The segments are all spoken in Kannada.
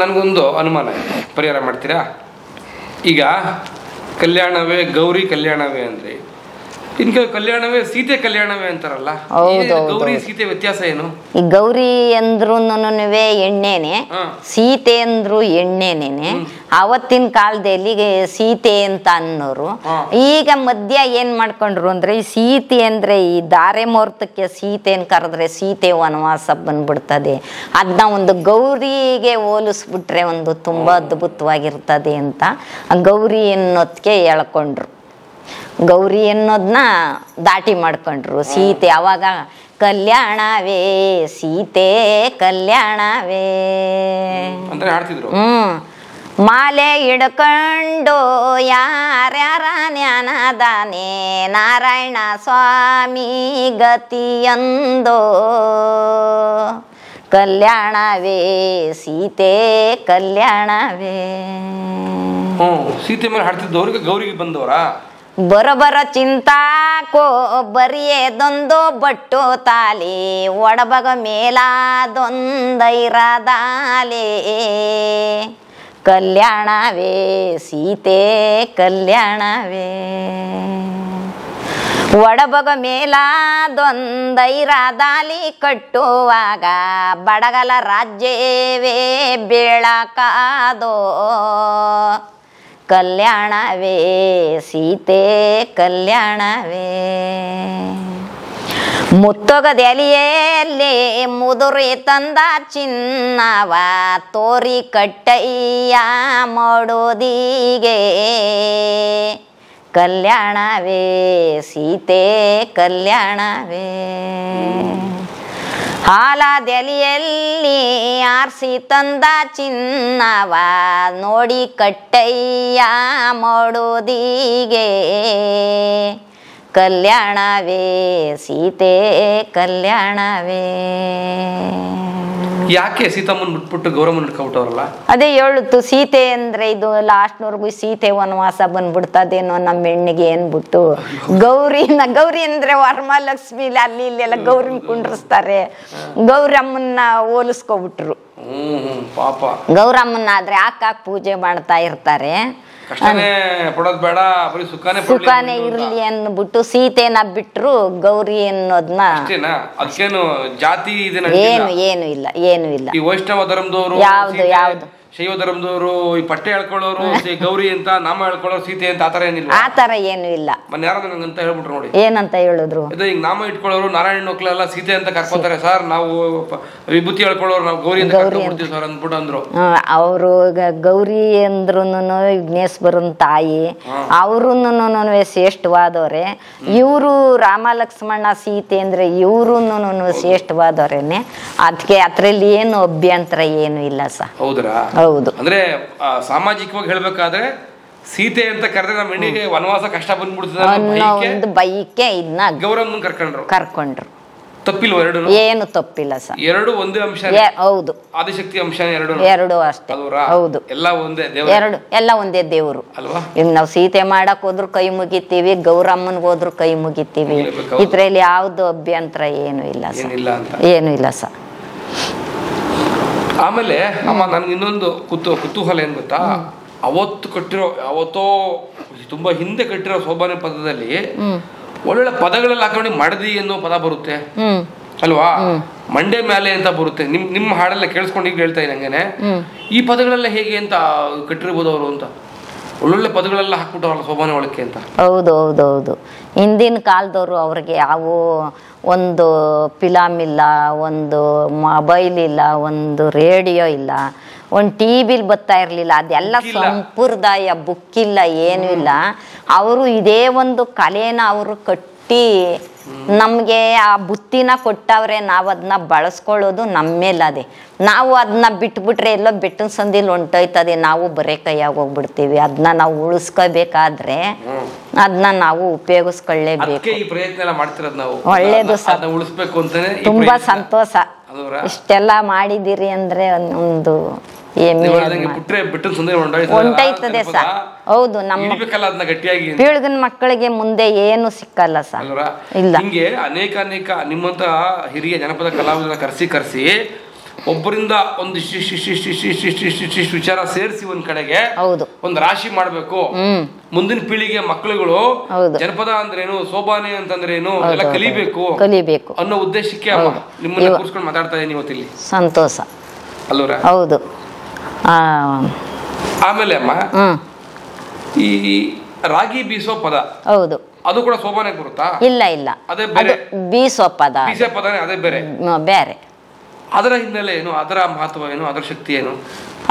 ನನಗೊಂದು ಅನುಮಾನ ಪರಿಹಾರ ಮಾಡ್ತೀರಾ ಈಗ ಕಲ್ಯಾಣವೇ ಗೌರಿ ಕಲ್ಯಾಣವೇ ಅಂದರೆ ಇನ್ಕ ಕಲ್ಯಾಣವೇ ಸೀತೆ ಕಲ್ಯಾಣವೇ ಅಂತಾರಲ್ಲ ಗೌರಿ ಸೀತೆ ವ್ಯತ್ಯಾಸ ಏನು ಈ ಗೌರಿ ಅಂದ್ರು ಎಣ್ಣೆನೆ ಸೀತೆ ಅಂದ್ರು ಎಣ್ಣೆನೇನೆ ಅವತ್ತಿನ ಕಾಲದಲ್ಲಿ ಸೀತೆ ಅಂತ ಅನ್ನೋರು ಈಗ ಮಧ್ಯ ಏನ್ ಮಾಡ್ಕೊಂಡ್ರು ಅಂದ್ರೆ ಈ ಸೀತೆ ಅಂದ್ರೆ ಈ ದಾರೆ ಮುಹೂರ್ತಕ್ಕೆ ಸೀತೆನ್ ಕರೆದ್ರೆ ಸೀತೆ ವನವಾಸ ಬಂದ್ಬಿಡ್ತದೆ ಅದನ್ನ ಒಂದು ಗೌರಿಗೆ ಹೋಲಿಸ್ಬಿಟ್ರೆ ಒಂದು ತುಂಬಾ ಅದ್ಭುತವಾಗಿರ್ತದೆ ಅಂತ ಗೌರಿ ಅನ್ನೋದಕ್ಕೆ ಹೇಳ್ಕೊಂಡ್ರು ಗೌರಿ ಅನ್ನೋದನ್ನ ದಾಟಿ ಮಾಡ್ಕೊಂಡ್ರು ಸೀತೆ ಅವಾಗ ಕಲ್ಯಾಣವೇ ಸೀತೆ ಕಲ್ಯಾಣವೇ ಹ್ಮ್ ಮಾಲೆ ಇಡ್ಕೊಂಡು ಯಾರ್ಯಾರ ನಾರಾಯಣ ಸ್ವಾಮಿ ಗತಿಯಂದೋ ಕಲ್ಯಾಣವೇ ಸೀತೆ ಕಲ್ಯಾಣವೇ ಸೀತೆ ಮೇಲೆ ಹಾಡ್ತಿದ್ದವ್ರಿಗೆ ಗೌರಿಗೆ ಬಂದವರ ಬರಬರ ಚಿಂತಾಕೋ ಬರಿಯದೊಂದು ಬಟ್ಟು ತಾಲಿ ಒಡಬಗ ಮೇಲಾದೊಂದೈರದಾಲಿ ಕಲ್ಯಾಣವೇ ಸೀತೆ ಕಲ್ಯಾಣವೇ ಒಡಬಗ ಮೇಲಾದೊಂದೈರದಾಲಿ ಕಟ್ಟುವಾಗ ಬಡಗಲ ರಾಜ್ಯವೇ ಬೀಳಕಾದೋ ಕಲ್ಯಾಣವೇ ಸೀತೆ ಕಲ್ಯಾಣವೇ ಮುತ್ತೊಗದೆಲಿಯಲ್ಲಿ ಮುದುರಿ ತಂದ ಚಿನ್ನವ ತೋರಿ ಕಟ್ಟಯ್ಯ ಮಾಡೋದೀಗೆ ಕಲ್ಯಾಣವೇ ಸೀತೆ ಕಲ್ಯಾಣವೇ ಹಾಲಾದೆಲೆಯಲ್ಲಿ ಆರಿಸಿ ತಂದ ಚಿನ್ನವ ನೋಡಿ ಕಟ್ಟಯ್ಯ ಮಾಡೋದೀಗೆ ಕಲ್ಯಾಣವೇ ಸೀತೆ ಕಲ್ಯಾಣವೇ ಯಾಕೆ ಸೀತಮ್ಮನ್ ಬಿಟ್ಬಿಟ್ಟು ಗೌರವ ಅದೇ ಹೇಳುತ್ತು ಸೀತೆ ಅಂದ್ರೆ ಇದು ಲಾಸ್ಟ್ನವರೆಗೂ ಸೀತೆ ವನವಾಸ ಬಂದ್ಬಿಡ್ತದೇನೋ ನಮ್ಮ ಹೆಣ್ಣಿಗೆ ಏನ್ಬಿಟ್ಟು ಗೌರಿನ ಗೌರಿ ಅಂದ್ರೆ ವರಮಹಾಲಕ್ಷ್ಮಿ ಅಲ್ಲಿ ಇಲ್ಲಿ ಎಲ್ಲ ಗೌರಿನ ಕುಂಡ್ರಿಸ್ತಾರೆ ಗೌರಮ್ಮನ್ನ ಹೋಲಿಸ್ಕೊಬಿಟ್ರು ಗೌರಮ್ಮನ್ನ ಆದ್ರೆ ಹಾಕಾಕ್ ಪೂಜೆ ಮಾಡ್ತಾ ಇರ್ತಾರೆ ಸುಖಾನೇ ಇರ್ಲಿ ಅನ್ಬಿಟ್ಟು ಸೀತೆನ ಬಿಟ್ರು ಗೌರಿ ಅನ್ನೋದ್ನ ಏನು ಏನು ಇಲ್ಲ ಏನು ಇಲ್ಲ ಈ ವೈಷ್ಣವ ಧರ್ಮದವರು ಯಾವ್ದು ಯಾವ್ದು ಶೈವ ಧರ್ಮದವರು ಈ ಪಟ್ಟೆ ಹೇಳ್ಕೊಳ್ಳೋರು ಗೌರಿ ಅಂತ ನಾಮ ಹೇಳ್ಕೊಳ್ಳೋರು ಸೀತೆ ಅಂತ ಆತರ ಏನಿಲ್ಲ ಆತರ ಏನು ಇಲ್ಲ ಮೊನ್ನೆ ಯಾರು ಅಂತ ಹೇಳ್ಬಿಟ್ರು ನೋಡಿ ಏನಂತ ಹೇಳಿದ್ರು ಇದು ಈಗ ನಾಮ ಇಟ್ಕೊಳ್ಳೋರು ನಾರಾಯಣ ಮಕ್ಕಳೆಲ್ಲ ಸೀತೆ ಅಂತ ಕರ್ಕೋತಾರೆ ಸರ್ ನಾವು ವಿಭೂತಿ ಹೇಳ್ಕೊಳ್ಳೋರು ನಾವು ಗೌರಿ ಅಂತ ಕರ್ಕೊಂಡ್ಬಿಡ್ತೀವಿ ಸರ್ ಅಂದ್ಬಿಟ್ಟು ಅಂದ್ರು ಅವರು ಗೌರಿ ಅಂದ್ರು ವಿಘ್ನೇಶ್ವರನ್ ತಾಯಿ ಅವರು ಶ್ರೇಷ್ಠವಾದವ್ರೆ ಇವರು ರಾಮ ಲಕ್ಷ್ಮಣ ಸೀತೆ ಅಂದ್ರೆ ಇವರು ಶ್ರೇಷ್ಠವಾದವ್ರೇನೆ ಅದಕ್ಕೆ ಅದ್ರಲ್ಲಿ ಏನು ಅಭ್ಯಂತರ ಏನು ಇಲ್ಲ ಸರ್ ಹೌದ್ರಾ ಹೌದು ಅಂದ್ರೆ ಸಾಮಾಜಿಕವಾಗಿ ಹೇಳ್ಬೇಕಾದ್ರೆ ಸೀತೆ ಅಂತ ಕರೆದ್ರೆ ನಮ್ಮ ಹೆಣ್ಣಿಗೆ ವನವಾಸ ಕಷ್ಟ ಬಂದ್ಬಿಡ್ತದೆ ಒಂದು ಬೈಕೆ ಇದನ್ನ ಗೌರಮ್ಮ ಕರ್ಕೊಂಡ್ರು ಕರ್ಕೊಂಡ್ರು ತಪ್ಪಿಲ್ಲ ಎರಡು ಏನು ತಪ್ಪಿಲ್ಲ ಸರ್ ಎರಡು ಒಂದೇ ಅಂಶ ಹೌದು ಆದಿಶಕ್ತಿ ಅಂಶ ಎರಡು ಎರಡು ಅಷ್ಟೇ ಹೌದು ಎಲ್ಲ ಒಂದೇ ಎರಡು ಎಲ್ಲ ಒಂದೇ ದೇವರು ಅಲ್ವಾ ಈಗ ನಾವು ಸೀತೆ ಮಾಡಕ್ ಹೋದ್ರು ಕೈ ಮುಗಿತೀವಿ ಗೌರಮ್ಮನ್ಗೆ ಹೋದ್ರು ಕೈ ಮುಗಿತೀವಿ ಇದ್ರಲ್ಲಿ ಯಾವ್ದು ಅಭ್ಯಂತರ ಏನು ಇಲ್ಲ ಸರ್ ಏನು ಇಲ್ಲ ಸರ್ ಆಮೇಲೆ ಅಮ್ಮ ನನ್ಗೆ ಇನ್ನೊಂದು ಕುತು ಕುತೂಹಲ ಏನು ಗೊತ್ತಾ ಅವತ್ತು ಕಟ್ಟಿರೋ ಅವತ್ತೋ ತುಂಬಾ ಹಿಂದೆ ಕಟ್ಟಿರೋ ಸೋಬಾನೆ ಪದದಲ್ಲಿ ಒಳ್ಳೊಳ್ಳೆ ಪದಗಳೆಲ್ಲ ಹಾಕೊಂಡು ಮಡದಿ ಅನ್ನೋ ಪದ ಬರುತ್ತೆ ಅಲ್ವಾ ಮಂಡೆ ಮೇಲೆ ಅಂತ ಬರುತ್ತೆ ನಿಮ್ ನಿಮ್ಮ ಹಾಡೆಲ್ಲ ಕೇಳಿಸ್ಕೊಂಡು ಈಗ ಹೇಳ್ತಾ ಹಂಗೇನೆ ಈ ಪದಗಳೆಲ್ಲ ಹೇಗೆ ಅಂತ ಕಟ್ಟಿರ್ಬೋದು ಅವರು ಅಂತ ಒಳ್ಳೊಳ್ಳೆ ಪದಗಳೆಲ್ಲ ಹಾಕ್ಬಿಟ್ಟು ಸೋಬಾನೆ ಒಳಕ್ಕೆ ಅಂತ ಹೌದು ಹೌದು ಹೌದು ಹಿಂದಿನ ಕಾಲದವರು ಅವ್ರಿಗೆ ಯಾವ ಒಂದು ಫಿಲಮ್ ಇಲ್ಲ ಒಂದು ಮೊಬೈಲ್ ಇಲ್ಲ ಒಂದು ರೇಡಿಯೋ ಇಲ್ಲ ಒಂದು ಟಿ ವಿಲಿ ಬರ್ತಾ ಇರಲಿಲ್ಲ ಅದೆಲ್ಲ ಸಂಪ್ರದಾಯ ಬುಕ್ ಇಲ್ಲ ಏನೂ ಇಲ್ಲ ಅವರು ಇದೇ ಒಂದು ಕಲೆನ ಅವರು ಕಟ್ ಕೊಟ್ಟು ನಮಗೆ ಆ ಬುತ್ತಿನ ಕೊಟ್ಟವ್ರೆ ನಾವು ಅದನ್ನ ಬಳಸ್ಕೊಳ್ಳೋದು ನಮ್ಮ ಅದೇ ನಾವು ಅದನ್ನ ಬಿಟ್ಬಿಟ್ರೆ ಎಲ್ಲೋ ಬೆಟ್ಟನ ಸಂದಿಲ್ ಹೊಂಟೋಯ್ತದೆ ನಾವು ಬರೇ ಕೈಯಾಗಿ ಹೋಗ್ಬಿಡ್ತೀವಿ ಅದನ್ನ ನಾವು ಉಳಿಸ್ಕೋಬೇಕಾದ್ರೆ ಅದನ್ನ ನಾವು ಉಪಯೋಗಿಸ್ಕೊಳ್ಳೇಬೇಕು ಒಳ್ಳೇದು ಸರ್ ತುಂಬಾ ಸಂತೋಷ ಇಷ್ಟೆಲ್ಲ ಮಾಡಿದಿರಿ ಅಂದ್ರೆ ಒಂದು ಹೌದು ನಮ್ಮ ಪೀಳಿಗನ ಮಕ್ಕಳಿಗೆ ಮುಂದೆ ಏನು ಸಿಕ್ಕಲ್ಲ ಸರ್ ಇಲ್ಲ ಹಿಂಗೆ ಅನೇಕ ಅನೇಕ ನಿಮ್ಮಂತಹ ಹಿರಿಯ ಜನಪದ ಕಲಾವಿದರ ಕರೆಸಿ ಕರೆಸಿ ಒಬ್ಬರಿಂದ ಒಂದು ವಿಚಾರ ಸೇರಿಸಿ ಒಂದ್ ಕಡೆಗೆ ಒಂದು ರಾಶಿ ಮಾಡ್ಬೇಕು ಮುಂದಿನ ಪೀಳಿಗೆ ಮಕ್ಕಳುಗಳು ಜನಪದ ಅಂದ್ರೇನು ಸೋಬಾನೆ ಅಂತಂದ್ರೇನು ಎಲ್ಲ ಕಲಿಬೇಕು ಕಲಿಬೇಕು ಅನ್ನೋ ಉದ್ದೇಶಕ್ಕೆ ನಿಮ್ಮನ್ನ ಕೂರ್ಸ್ಕೊಂಡು ಮಾತಾಡ್ತಾ ಇದ್ದೀನಿ ಇವತ್ತಿಲ್ಲಿ ಸಂತೋಷ ಅಲ್ವರ ಹೌದು ಆಮೇಲೆ ಅಮ್ಮ ಈ ರಾಗಿ ಬೀಸೋ ಪದ ಹೌದು ಅದು ಕೂಡ ಸೋಬಾನೆ ಬರುತ್ತಾ ಇಲ್ಲ ಇಲ್ಲ ಅದೇ ಬೇರೆ ಬೀಸೋ ಪದ ಬೀಸೋ ಪದನೇ ಅದೇ ಬೇರೆ ಬೇರೆ ಅದರ ಹಿನ್ನೆಲೆ ಏನು ಅದರ ಮಹತ್ವ ಏನು ಅದರ ಶಕ್ತಿ ಏನು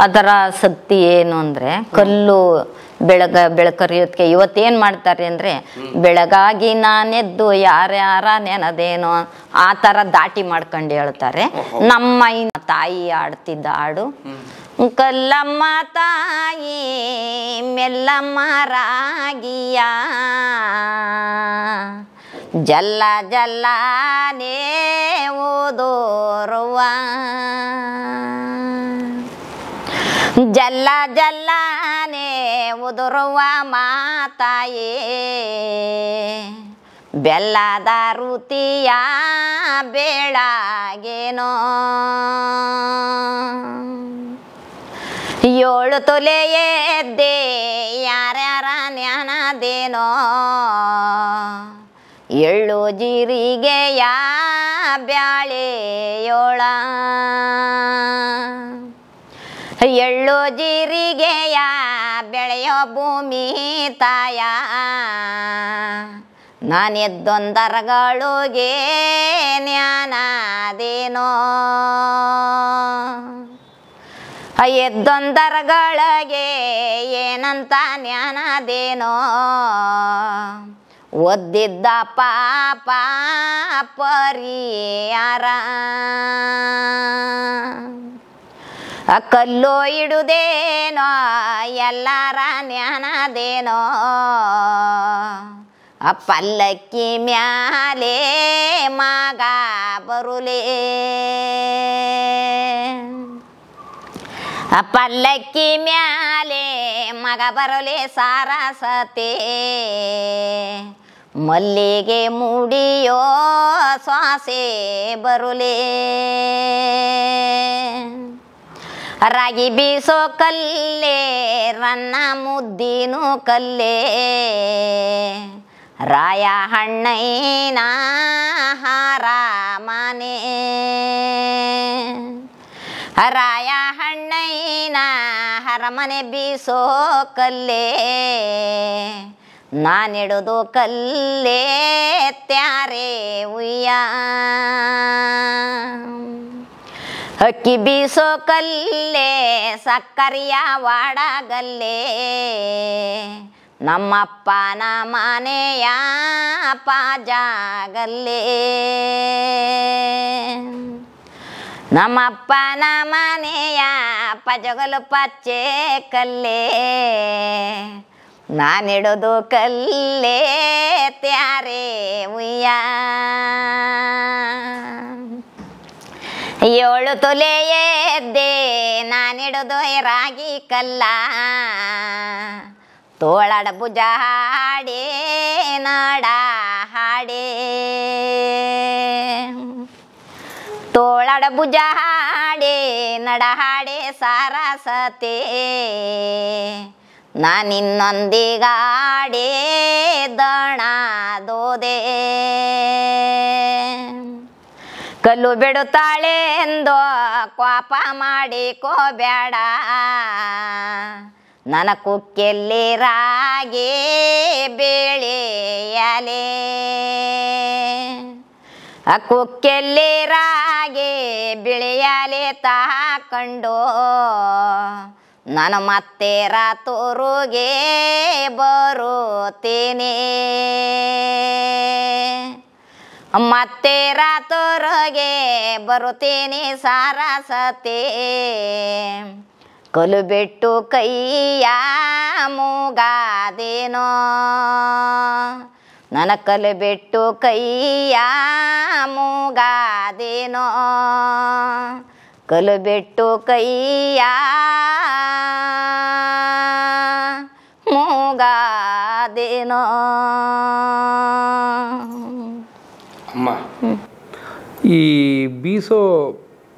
ಅದರ ಶಕ್ತಿ ಏನು ಅಂದ್ರೆ ಕಲ್ಲು ಬೆಳಗ ಬೆಳಕರಿಯೋದಕ್ಕೆ ಇವತ್ತೇನು ಮಾಡ್ತಾರೆ ಅಂದ್ರೆ ಬೆಳಗಾಗಿ ನಾನೆದ್ದು ಯಾರ್ಯಾರ ನೆನದೇನು ಆ ಥರ ದಾಟಿ ಮಾಡ್ಕೊಂಡು ಹೇಳ್ತಾರೆ ನಮ್ಮ ತಾಯಿ ಆಡ್ತಿದ್ದ ಹಾಡು ಕಲ್ಲಮ್ಮ ತಾಯಿ ಮೆಲ್ಲಮ್ಮ ರಾಗಿಯ ಜಲ್ಲ ಜಲ್ಲನೇ ಓದೋರುವ ಜಲ್ಲ ಜಲ್ಲನೇ ಉದುರುವ ಮಾತಾಯೇ ಬೆಲ್ಲದ ಋತಿಯ ಬೇಡಾಗೇನೋ ಏಳು ತೊಲೆ ಯಾರ್ಯಾರ ಜ್ಞಾನದೇನೋ ಎಳ್ಳು ಜೀರಿಗೆಯ ಬ್ಯಾಳೆಯೋಳ ಎಳ್ಳು ಜೀರಿಗೆಯ ಬೆಳೆಯೋ ಭೂಮಿ ತಾಯ ನಾನೆದ್ದೊಂದರಗಳಿಗೆ ನ್ಯಾನದೇನೋ ಎದ್ದೊಂದರಗಳಿಗೆ ಏನಂತ ಜ್ಞಾನದೇನೋ ಒದ್ದಿದ್ದ ಪಾಪ ಪರಿಯಾರ ಕಲ್ಲು ಇಡುದೇನೋ ಎಲ್ಲರ ಜ್ಞಾನದೇನೋ ಪಲ್ಲಕ್ಕಿ ಮ್ಯಾಲೆ ಮಗ ಬರುಲೇ ಪಲ್ಲಕ್ಕಿ ಮ್ಯಾಲೆ ಮಗ ಬರಲೆ ಸಾರಸತೆ ಮಲ್ಲಿಗೆ ಮುಡಿಯೋ ಶ್ವಾಸೆ ಬರುಲೆ ರಾಗಿ ಬೀಸೋ ಕಲ್ಲೇ ರನ್ನ ಮುದ್ದಿನು ಕಲ್ಲೇ ರಾಯ ಹಣ್ಣೈನ ಹಾರ ಮನೆ ಹರಾಯ ಹಣ್ಣೈನ ಹರಮನೆ ಬೀಸೋ ಕಲ್ಲೇ ನಾನಿಡುದು ಕಲ್ಲೇ ತ್ಯಾರೆ ಉಯ್ಯ ಹಕ್ಕಿ ಬೀಸೋ ಕಲ್ಲೇ ಸಕ್ಕರೆಯ ವಾಡಗಲ್ಲೇ ನಮ್ಮಪ್ಪನ ಮನೆಯ ಪಾಜಾಗಲ್ಲೇ ನಮ್ಮಪ್ಪ ಮನೆಯ ಪಜಗಲು ಪಚ್ಚೆ ಕಲ್ಲೇ ನಾನಿಡೋದು ಕಲ್ಲೇ ತ್ಯಾರೆ ಉಯ್ಯ ಏಳು ತೊಲೆ ಎದ್ದೆ ನಾನಿಡೋದು ರಾಗಿ ಕಲ್ಲ ತೋಳಡ ಭುಜ ಹಾಡೇ ನಾಡ ಹಾಡೇ ಭುಜ ಹಾಡೆ ನಡ ಹಾಡೆ ಸಾರಸತೆ ನಾನಿನ್ನೊಂದಿಗಾಡೆ ದಣ ದೋದೆ ಕಲ್ಲು ಬಿಡುತ್ತಾಳೆ ಎಂದೋ ಕೋಪ ಮಾಡಿಕೋಬೇಡ ನನ್ನ ಕುಕ್ಕೆಲ್ಲಿ ರಾಗಿ ಬೇಳೆಯಲೇ ಕುಕ್ಕೆಲ್ಲಿ ರಾಗಿ ಬಿಳಿಯಲೆ ನನ ನಾನು ಮತ್ತೆ ರಾತೂರುಗೆ ಬರುತ್ತೀನಿ ಮತ್ತೆ ರಾತೂರುಗೆ ಬರುತ್ತೀನಿ ಸಾರಸತಿ ಕಲು ಬಿಟ್ಟು ಕೈಯ ಮೂಗಾದೇನೋ ನನಕಲೆ ಬಿಟ್ಟು ಕೈಯ ಮೂಗಾದೇನೋ ಕಲು ಬಿಟ್ಟು ಕೈಯ ಮೂಗಾದೇನೋ ಅಮ್ಮ ಈ ಬೀಸೋ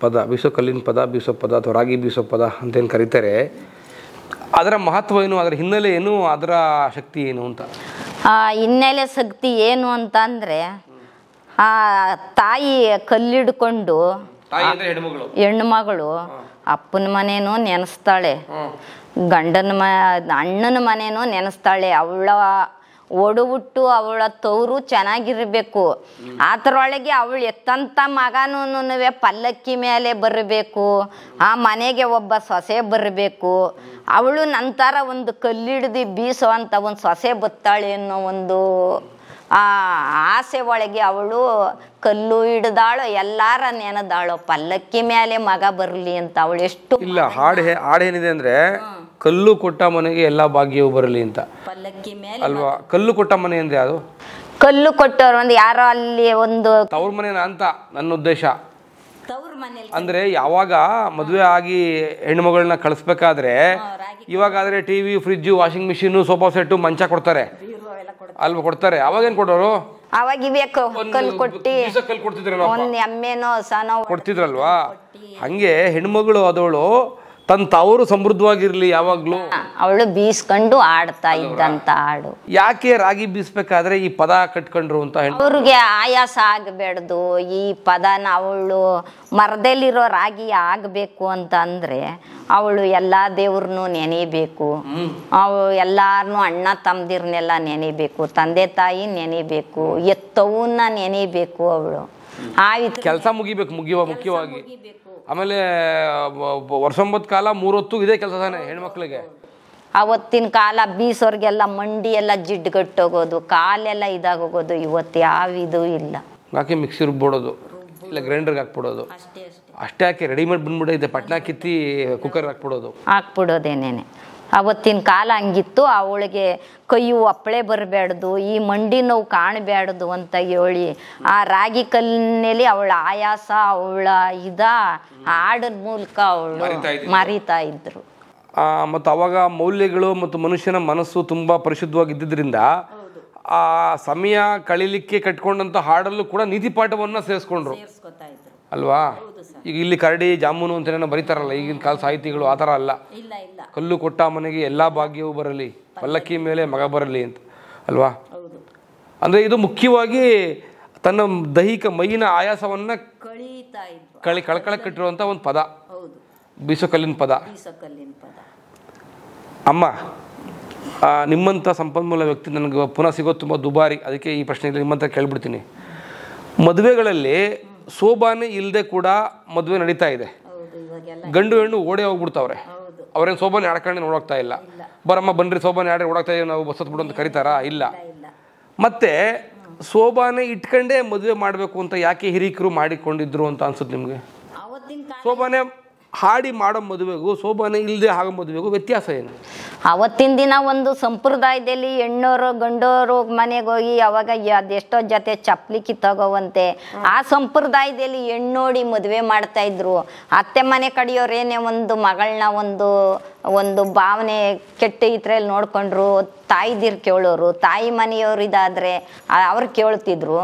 ಪದ ಬೀಸೋ ಕಲ್ಲಿನ ಪದ ಬೀಸೋ ಪದ ಅಥವಾ ರಾಗಿ ಬೀಸೋ ಪದ ಅಂತೇನು ಕರೀತಾರೆ ಅದರ ಮಹತ್ವ ಏನು ಅದರ ಹಿನ್ನೆಲೆ ಏನು ಅದರ ಶಕ್ತಿ ಏನು ಅಂತ ಆ ಹಿನ್ನೆಲೆ ಶಕ್ತಿ ಏನು ಅಂತ ಅಂದರೆ ಆ ತಾಯಿ ಕಲ್ಲಿಡ್ಕೊಂಡು ಹೆಣ್ಣು ಮಗಳು ಅಪ್ಪನ ಮನೇನೂ ನೆನೆಸ್ತಾಳೆ ಗಂಡನ ಮ ಅಣ್ಣನ ಮನೇನೂ ನೆನೆಸ್ತಾಳೆ ಅವಳ ಒಡುಬಿಟ್ಟು ಅವಳ ತವರು ಚೆನ್ನಾಗಿರ್ಬೇಕು ಆತರೊಳಗೆ ಅವಳು ಎತ್ತಂತ ಮಗನೂ ಪಲ್ಲಕ್ಕಿ ಮೇಲೆ ಬರಬೇಕು ಆ ಮನೆಗೆ ಒಬ್ಬ ಸೊಸೆ ಬರಬೇಕು ಅವಳು ನಂತರ ಒಂದು ಕಲ್ಲಿಡ್ದು ಬೀಸುವಂಥ ಒಂದು ಸೊಸೆ ಬತ್ತಾಳೆ ಅನ್ನೋ ಒಂದು ಆ ಆಸೆ ಒಳಗೆ ಅವಳು ಕಲ್ಲು ಹಿಡ್ದಾಳೋ ಎಲ್ಲಾರ ನೆನದಾಳು ಪಲ್ಲಕ್ಕಿ ಮೇಲೆ ಮಗ ಬರಲಿ ಅಂತ ಅವಳು ಎಷ್ಟು ಇಲ್ಲ ಹಾಡು ಏನಿದೆ ಅಂದ್ರೆ ಕಲ್ಲು ಕೊಟ್ಟ ಮನೆಗೆ ಎಲ್ಲ ಭಾಗ್ಯವು ಬರಲಿ ಅಂತ ಅಲ್ವಾ ಕಲ್ಲು ಕೊಟ್ಟ ಮನೆ ಅಂದ್ರೆ ಅದು ಕಲ್ಲು ಕೊಟ್ಟವ್ರು ಒಂದು ಯಾರೋ ಅಲ್ಲಿ ಒಂದು ತವ್ರ ಮನೆ ಅಂತ ನನ್ನ ಉದ್ದೇಶ ಅಂದ್ರೆ ಯಾವಾಗ ಮದುವೆ ಆಗಿ ಹೆಣ್ಮಗಳನ್ನ ಕಳಿಸ್ಬೇಕಾದ್ರೆ ಆದ್ರೆ TV fridge washing machine sofa set ಮಂಚ ಕೊಡ್ತಾರೆ ಅಲ್ವ ಕೊಡ್ತಾರೆ ಕೊಡೋರು ಅವಾಗ ಏನ್ ಕಲ್ ಕೊಟ್ಟಿ ಕೊಡ್ತಿದ್ರಲ್ವಾ ಹಂಗೆ ಹೆಣ್ಮಗಳು ಅದವಳು ತನ್ನ ತವರು ಸಮೃದ್ಧವಾಗಿರ್ಲಿ ಯಾವಾಗ್ಲೂ ಅವಳು ಬೀಸ್ಕೊಂಡು ಆಡ್ತಾ ಇದ್ದಂತ ಹಾಡು ಯಾಕೆ ರಾಗಿ ಬೀಸ್ಬೇಕಾದ್ರೆ ಈ ಪದ ಕಟ್ಕೊಂಡ್ರು ಅಂತ ಅವ್ರಿಗೆ ಆಯಾಸ ಆಗಬೇಡ್ದು ಈ ಪದನ ಅವಳು ಮರದಲ್ಲಿರೋ ರಾಗಿ ಆಗಬೇಕು ಅಂತ ಅಂದ್ರೆ ಅವಳು ಎಲ್ಲಾ ದೇವ್ರನ್ನೂ ನೆನೆಬೇಕು ಅವ್ ಎಲ್ಲಾರನು ಅಣ್ಣ ತಮ್ಮದಿರ್ನೆಲ್ಲ ನೆನೆಬೇಕು ತಂದೆ ತಾಯಿ ನೆನೆಬೇಕು ಎತ್ತವನ್ನ ನೆನೆಬೇಕು ಅವಳು ಆಯ್ತು ಕೆಲಸ ಮುಗಿಬೇಕು ಮುಗಿಯುವ ಮುಖ್ಯವಾಗಿ ಆಮೇಲೆ ವರ್ಷೊಂಬತ್ತು ಕಾಲ ಮೂರೊತ್ತು ಇದೇ ಕೆಲಸ ತಾನೆ ಹೆಣ್ಮಕ್ಳಿಗೆ ಅವತ್ತಿನ ಕಾಲ ಬೀಸೋರ್ಗೆಲ್ಲ ಮಂಡಿ ಎಲ್ಲ ಕಟ್ಟೋಗೋದು ಕಾಲೆಲ್ಲ ಇದಾಗೋಗೋದು ಇವತ್ತು ಯಾವ ಇದು ಇಲ್ಲ ಹಾಕಿ ಮಿಕ್ಸಿ ರುಬ್ಬಿಡೋದು ಇಲ್ಲ ಗ್ರೈಂಡರ್ಗೆ ಹಾಕ್ಬಿಡೋದು ಅಷ್ಟೇ ಹಾಕಿ ರೆಡಿಮೇಡ್ ಇದೆ ಪಟ್ನಾ ಕಿತ್ತಿ ಕುಕ್ಕರ್ಗೆ ಹಾಕ್ಬಿಡೋದು ಹಾಕ್ಬಿಡೋದೇನೇನೆ ಅವತ್ತಿನ ಕಾಲ ಹಂಗಿತ್ತು ಅವಳಿಗೆ ಕೈಯು ಅಪ್ಪಳೆ ಬರಬೇಡ್ದು ಈ ಮಂಡಿ ನೋವು ಕಾಣಬೇಡ್ದು ಅಂತ ಹೇಳಿ ಆ ರಾಗಿ ಕಲ್ಲಿನಲ್ಲಿ ಅವಳ ಆಯಾಸ ಅವಳ ಇದ ಹಾಡಿನ ಮೂಲಕ ಅವಳು ಮರಿತಾ ಇದ್ರು ಮತ್ತು ಅವಾಗ ಮೌಲ್ಯಗಳು ಮತ್ತು ಮನುಷ್ಯನ ಮನಸ್ಸು ತುಂಬ ಪರಿಶುದ್ಧವಾಗಿದ್ದರಿಂದ ಆ ಸಮಯ ಕಳೀಲಿಕ್ಕೆ ಕಟ್ಕೊಂಡಂಥ ಹಾಡಲ್ಲೂ ಕೂಡ ನೀತಿ ಪಾಠವನ್ನು ಸೇರಿಸ್ಕೊಂಡ್ರು ಅಲ್ವಾ ಈಗ ಇಲ್ಲಿ ಕರಡಿ ಜಾಮೂನು ಅಂತೇನೋ ಬರೀತಾರಲ್ಲ ಈಗಿನ ಕಾಲ ಸಾಹಿತಿಗಳು ಆ ಥರ ಅಲ್ಲ ಕಲ್ಲು ಕೊಟ್ಟ ಮನೆಗೆ ಎಲ್ಲ ಭಾಗ್ಯವೂ ಬರಲಿ ಪಲ್ಲಕ್ಕಿ ಮೇಲೆ ಮಗ ಬರಲಿ ಅಂತ ಅಲ್ವಾ ಅಂದರೆ ಇದು ಮುಖ್ಯವಾಗಿ ತನ್ನ ದೈಹಿಕ ಮೈನ ಆಯಾಸವನ್ನು ಕಳಿ ಕಳಕಳ ಒಂದು ಪದ ಬೀಸಕಲ್ಲಿನ ಪದ ಅಮ್ಮ ನಿಮ್ಮಂಥ ಸಂಪನ್ಮೂಲ ವ್ಯಕ್ತಿ ನನಗೆ ಪುನಃ ಸಿಗೋದು ತುಂಬ ದುಬಾರಿ ಅದಕ್ಕೆ ಈ ಪ್ರಶ್ನೆಗೆ ನಿಮ್ಮಂತ ಕೇಳ್ಬಿಡ್ತೀನಿ ಮದುವೆಗಳಲ್ಲಿ ಸೋಬಾನೆ ಇಲ್ಲದೆ ಕೂಡ ಮದುವೆ ನಡೀತಾ ಇದೆ ಗಂಡು ಹೆಣ್ಣು ಓಡೇ ಹೋಗ್ಬಿಡ್ತಾವ್ರೆ ಅವ್ರೇನು ಸೋಬಾನೆ ಆಡ್ಕೊಂಡು ನೋಡೋಗ್ತಾ ಇಲ್ಲ ಬರಮ್ಮ ಬನ್ರಿ ಸೋಬಾನೆ ಆಡ್ರೆ ಓಡಾಗ್ತಾ ಇದೀವಿ ನಾವು ಬಸತ್ ಬಿಡು ಅಂತ ಕರೀತಾರಾ ಇಲ್ಲ ಮತ್ತೆ ಸೋಬಾನೆ ಇಟ್ಕೊಂಡೇ ಮದುವೆ ಮಾಡಬೇಕು ಅಂತ ಯಾಕೆ ಹಿರಿಕರು ಮಾಡಿಕೊಂಡಿದ್ರು ಅಂತ ಅನ್ಸುತ್ತೆ ನಿಮಗೆ ಸೋಬಾನೆ ಹಾಡಿ ಮಾಡೋ ಮದುವೆಗೂ ಶೋಭಾನೆ ಇಲ್ಲದೆ ಆಗೋ ಮದುವೆಗೂ ವ್ಯತ್ಯಾಸ ಏನು ಅವತ್ತಿನ ದಿನ ಒಂದು ಸಂಪ್ರದಾಯದಲ್ಲಿ ಹೆಣ್ಣೋರು ಗಂಡೋರು ಮನೆಗೆ ಹೋಗಿ ಅವಾಗ ಅದೆಷ್ಟೋ ಜೊತೆ ಚಪ್ಪಲಿ ಕಿತ್ತೋಗೋವಂತೆ ಆ ಸಂಪ್ರದಾಯದಲ್ಲಿ ಹೆಣ್ಣೋಡಿ ಮದುವೆ ಮಾಡ್ತಾ ಇದ್ರು ಅತ್ತೆ ಮನೆ ಕಡೆಯೋರೇನೇ ಒಂದು ಮಗಳನ್ನ ಒಂದು ಒಂದು ಭಾವನೆ ಕೆಟ್ಟ ಇದ್ರಲ್ಲಿ ನೋಡ್ಕೊಂಡ್ರು ತಾಯಿದಿರು ಕೇಳೋರು ತಾಯಿ ಇದಾದರೆ ಅವ್ರು ಕೇಳ್ತಿದ್ರು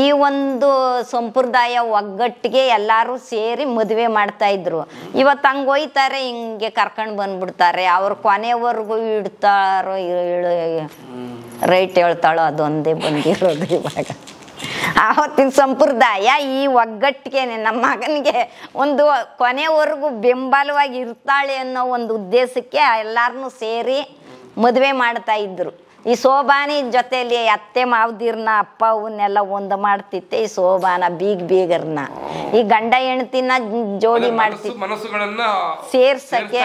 ಈ ಒಂದು ಸಂಪ್ರದಾಯ ಒಗ್ಗಟ್ಟಿಗೆ ಎಲ್ಲರೂ ಸೇರಿ ಮದುವೆ ಮಾಡ್ತಾಯಿದ್ರು ಇವತ್ತು ಹಂಗೆ ಒಯ್ತಾರೆ ಹಿಂಗೆ ಕರ್ಕೊಂಡು ಬಂದ್ಬಿಡ್ತಾರೆ ಅವ್ರು ಕೊನೆವರೆಗೂ ಇಡ್ತಾರೋ ರೈಟ್ ಹೇಳ್ತಾಳೋ ಅದೊಂದೇ ಬಂದಿರೋದು ಇವಾಗ ಆವತ್ತಿನ ಸಂಪ್ರದಾಯ ಈ ಒಗ್ಗಟ್ಟಿಗೆ ನಮ್ಮ ಮಗನಿಗೆ ಒಂದು ಕೊನೆವರೆಗೂ ಬೆಂಬಲವಾಗಿ ಇರ್ತಾಳೆ ಅನ್ನೋ ಒಂದು ಉದ್ದೇಶಕ್ಕೆ ಎಲ್ಲಾರನ್ನು ಸೇರಿ ಮದುವೆ ಮಾಡ್ತಾ ಇದ್ರು ಈ ಸೋಬಾನಿ ಜೊತೆಯಲ್ಲಿ ಅತ್ತೆ ಮಾವದಿರ್ನ ಅಪ್ಪ ಅವನ್ನೆಲ್ಲ ಒಂದು ಮಾಡ್ತಿತ್ತೆ ಈ ಶೋಭಾನ ಬೀಗ್ ಬೀಗರ್ನ ಈ ಗಂಡ ಹೆಣ್ತಿನ ಜೋಡಿ ಮಾಡ್ತಿ ಸೇರ್ಸಕ್ಕೆ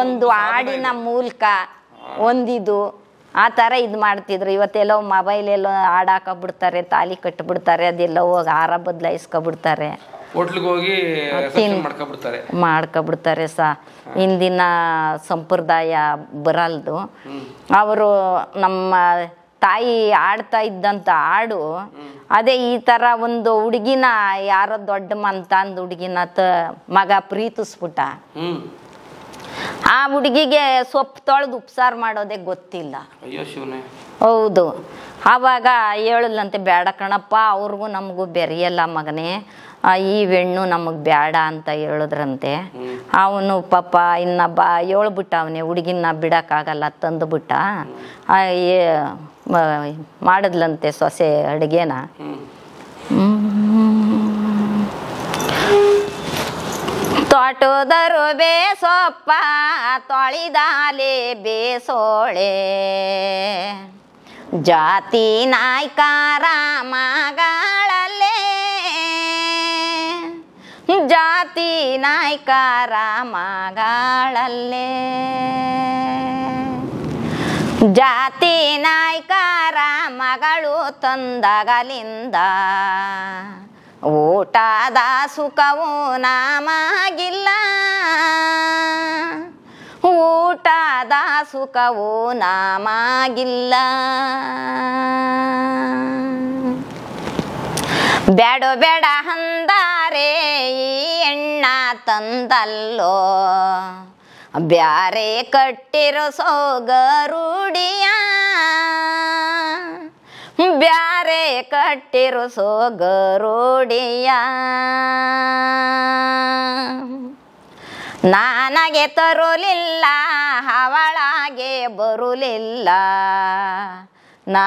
ಒಂದು ಹಾಡಿನ ಮೂಲಕ ಒಂದಿದು ಆ ಥರ ಇದು ಮಾಡ್ತಿದ್ರು ಇವತ್ತೆಲ್ಲೋ ಮೊಬೈಲ್ ಎಲ್ಲೋ ಹಾಡು ಬಿಡ್ತಾರೆ ತಾಲಿ ಕಟ್ಬಿಡ್ತಾರೆ ಅದೆಲ್ಲ ಹೋಗಿ ಹಾರ ಬದಲಾಯಿಸ್ಕೊಬಿಡ್ತಾರೆ ಮಾಡ್ಕೊಬಿಡ್ತಾರೆ ಸಹ ಹಿಂದಿನ ಇಂದಿನ ಸಂಪ್ರದಾಯ ಬರಲ್ದು ಅವರು ನಮ್ಮ ತಾಯಿ ಆಡ್ತಾ ಇದ್ದಂತ ಹಾಡು ಅದೇ ಈ ತರ ಒಂದು ಹುಡುಗಿನ ಯಾರೋ ದೊಡ್ಡ ಮಂತ ಅಂದ್ ಹುಡುಗಿನ ತ ಮಗ ಪ್ರೀತಿಸ್ಬಿಟ್ಟ ಆ ಹುಡುಗಿಗೆ ಸೊಪ್ಪು ತೊಳೆದು ಉಪ್ಸಾರು ಮಾಡೋದೇ ಗೊತ್ತಿಲ್ಲ ಹೌದು ಆವಾಗ ಹೇಳಿದ್ಲಂತೆ ಬೇಡ ಕಣಪ್ಪ ಅವ್ರಿಗೂ ನಮಗೂ ಬೆರೆಯಲ್ಲ ಮಗನೇ ಈ ಹೆಣ್ಣು ನಮಗೆ ಬೇಡ ಅಂತ ಹೇಳಿದ್ರಂತೆ ಅವನು ಪಾಪ ಇನ್ನ ಬಾ ಹೇಳ್ಬಿಟ್ಟ ಅವನೇ ಹುಡುಗಿನ ಬಿಡೋಕ್ಕಾಗಲ್ಲ ತಂದುಬಿಟ್ಟ ಮಾಡಿದ್ಲಂತೆ ಸೊಸೆ ಅಡುಗೆನ ಹ್ಞೂ ತೊಟ್ಟುದರು ಬೇಸೊಪ್ಪ ತೊಳಿದಾಲೆ ಬೇಸೋಳೆ ಜಾತಿ ನಾಯ್ಕಾರ ಮಗಳಲ್ಲೇ ಜಾತಿ ನಾಯ್ಕಾರ ಮಗಳಲ್ಲೇ ಜಾತಿ ನಾಯ್ಕಾರ ಮಗಳು ತಂದಗಲಿಂದ ಊಟದ ಸುಖವು ನಮಗಿಲ್ಲ ಊಟದ ಸುಖವು ನಮಗಿಲ್ಲ ಬೇಡ ಬೇಡ ಅಂದಾರೆ ಈ ಎಣ್ಣ ತಂದಲ್ಲೋ ಬ್ಯಾರೆ ಕಟ್ಟಿರೋ ಸೋಗರುಡಿಯ ಬ್ಯಾರೆ ಕಟ್ಟಿರು ಸೋಗರುಡಿಯ ನನಗೆ ತರುಲಿಲ್ಲ ಹವಳಾಗೆ ಬರುಲಿಲ್ಲ ನಾ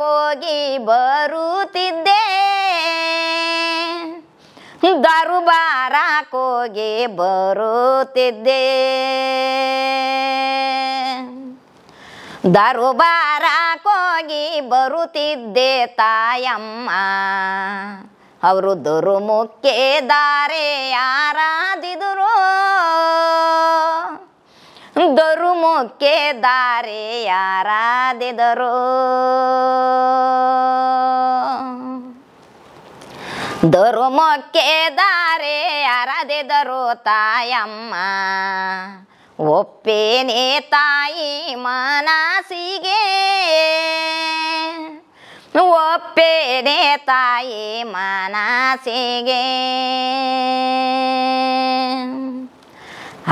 ಕೋಗಿ ಬರುತ್ತಿದ್ದೆ ಕೋಗಿ ಬರುತ್ತಿದ್ದೆ ದರುಬಾರ ಬರುತ್ತಿದ್ದೆ ತಾಯಮ್ಮ ಅವರು ದುರುಮುಖೇದಾರೆ ಯಾರಾದಿದುರೋ ದುರುಮುಖೆ ದಾರೆ ಯಾರಾದಿದರು ದುರುಮುಖೆ ದಾರೆ ಯಾರಾದಿದರು ತಾಯಮ್ಮ ಒಪ್ಪೇನೆ ತಾಯಿ ಮನಸ್ಸಿಗೆ ಒಪ್ಪೇನೆ ತಾಯಿ ಮನಸ್ಸಿಗೆ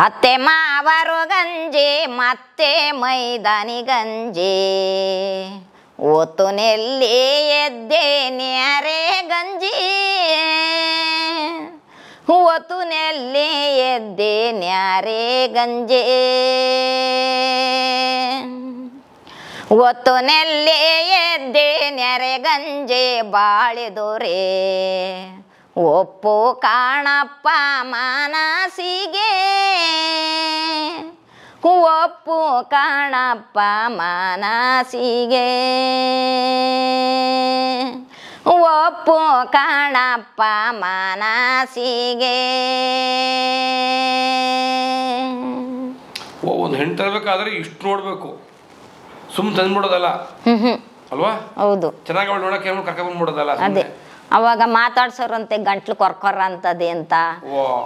ಅತ್ತೆ ಮಾವರು ಗಂಜಿ ಮತ್ತೆ ಮೈದಾನಿ ಗಂಜಿ ಒತ್ತು ನೆಲ್ಲಿ ಎದ್ದೆ ಗಂಜಿ ನೆಲ್ಲಿ ಎದ್ದೆ ನ್ಯಾರೇ ಗಂಜೆ ನೆಲ್ಲಿ ಎದ್ದೆ ನೆರೆ ಗಂಜೆ ಬಾಳಿದೋರೆ ಒಪ್ಪು ಕಾಣಪ್ಪ ಮಾನಸಿಗೆ ಒಪ್ಪು ಕಾಣಪ್ಪ ಮಾನಸಿಗೆ ಒಪ್ಪು ಕಣಪ್ಪ ಮನಸ್ಸಿಗೆ ಒಂದು ಹೆಣ್ಣು ತರಬೇಕಾದ್ರೆ ಇಷ್ಟು ನೋಡ್ಬೇಕು ಸುಮ್ಮನೆ ತಂದ್ಬಿಡೋದಲ್ಲ ಅಲ್ವಾ ಹೌದು ಚೆನ್ನಾಗಿ ಅವಳು ನೋಡಕ್ಕೆ ಕರ್ಕೊಂಡ್ಬಿಡೋದಲ್ಲ ಅದೇ ಅವಾಗ ಮಾತಾಡ್ಸೋರಂತೆ ಗಂಟ್ಲು ಕೊರ್ಕೊರ ಅಂತದೆ ಅಂತ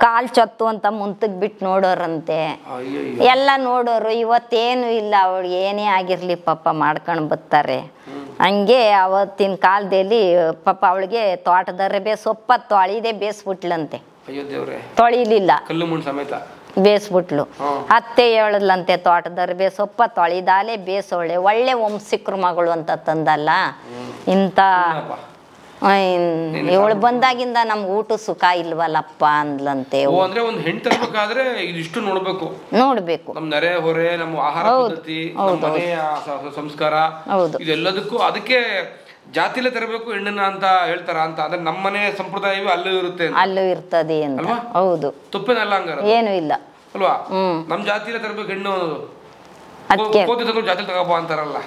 ಕಾಲ್ ಚತ್ತು ಅಂತ ಮುಂತಗ್ ಬಿಟ್ ನೋಡೋರಂತೆ ಎಲ್ಲ ನೋಡೋರು ಇವತ್ತೇನು ಇಲ್ಲ ಅವ್ಳು ಏನೇ ಆಗಿರ್ಲಿ ಪಾಪ ಮಾಡ್ಕೊಂಡು ಬರ್ತಾರೆ ಹಂಗೆ ಅವತ್ತಿನ ಕಾಲದಲ್ಲಿ ಪಾಪ ಅವಳಿಗೆ ತೋಟದರೆ ಬೇ ಸೊಪ್ಪ ತೊಳಿದೆ ಬೇಸ್ಬಿಟ್ಲಂತೆ ತೊಳಿಲಿಲ್ಲ ಬೇಯಿಸ್ಬಿಟ್ಲು ಅತ್ತೆ ಹೇಳದ್ಲಂತೆ ಬೇಸ್ ಸೊಪ್ಪ ತೊಳಿದಾಲೆ ಬೇಸೋಳೆ ಒಳ್ಳೆ ವಂಶಿಕ್ರ ಮಗಳು ಅಂತ ತಂದಲ್ಲ ಇಂಥ ಇವಳು ಬಂದಾಗಿಂದ ನಮ್ಗೆ ಊಟ ಸುಖ ಇಲ್ವಲ್ಲಪ್ಪ ಅಂದ್ಲಂತೆ ಅಂದ್ರೆ ಒಂದು ಹೆಣ್ಣು ತರಬೇಕಾದ್ರೆ ಇದಿಷ್ಟು ನೋಡ್ಬೇಕು ನೋಡ್ಬೇಕು ನಮ್ ನರೆ ಹೊರೆ ನಮ್ಮ ಆಹಾರ ಪದ್ಧತಿ ನಮ್ಮ ಸಂಸ್ಕಾರ ಇದೆಲ್ಲದಕ್ಕೂ ಅದಕ್ಕೆ ಜಾತಿಲೇ ತರಬೇಕು ಹೆಣ್ಣನ್ನ ಅಂತ ಹೇಳ್ತಾರ ಅಂತ ಅಂದ್ರೆ ನಮ್ಮನೆ ಸಂಪ್ರದಾಯವೇ ಅಲ್ಲೂ ಇರುತ್ತೆ ಅಲ್ಲೂ ಇರ್ತದೆ ಅಂತ ಹೌದು ತುಪ್ಪನಲ್ಲ ಹಂಗಾರ ಏನು ಇಲ್ಲ ಅಲ್ವಾ ನಮ್ ಜಾತಿಲೇ ತರಬೇಕು ಹೆಣ್ಣು ತಗೊಂಡು ಜಾತಿ ತಗೋಪ ಅಂತಾರಲ್ಲ